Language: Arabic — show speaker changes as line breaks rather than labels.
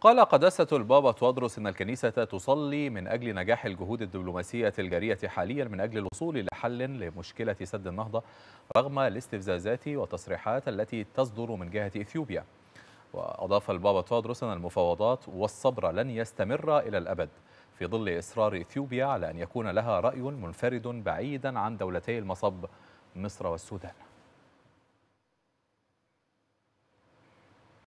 قال قداسة البابا توادروس أن الكنيسة تصلي من أجل نجاح الجهود الدبلوماسية الجارية حاليا من أجل الوصول لحل لمشكلة سد النهضة رغم الاستفزازات والتصريحات التي تصدر من جهة إثيوبيا وأضاف البابا توادروس أن المفاوضات والصبر لن يستمر إلى الأبد في ظل إصرار إثيوبيا على أن يكون لها رأي منفرد بعيدا عن دولتي المصب مصر والسودان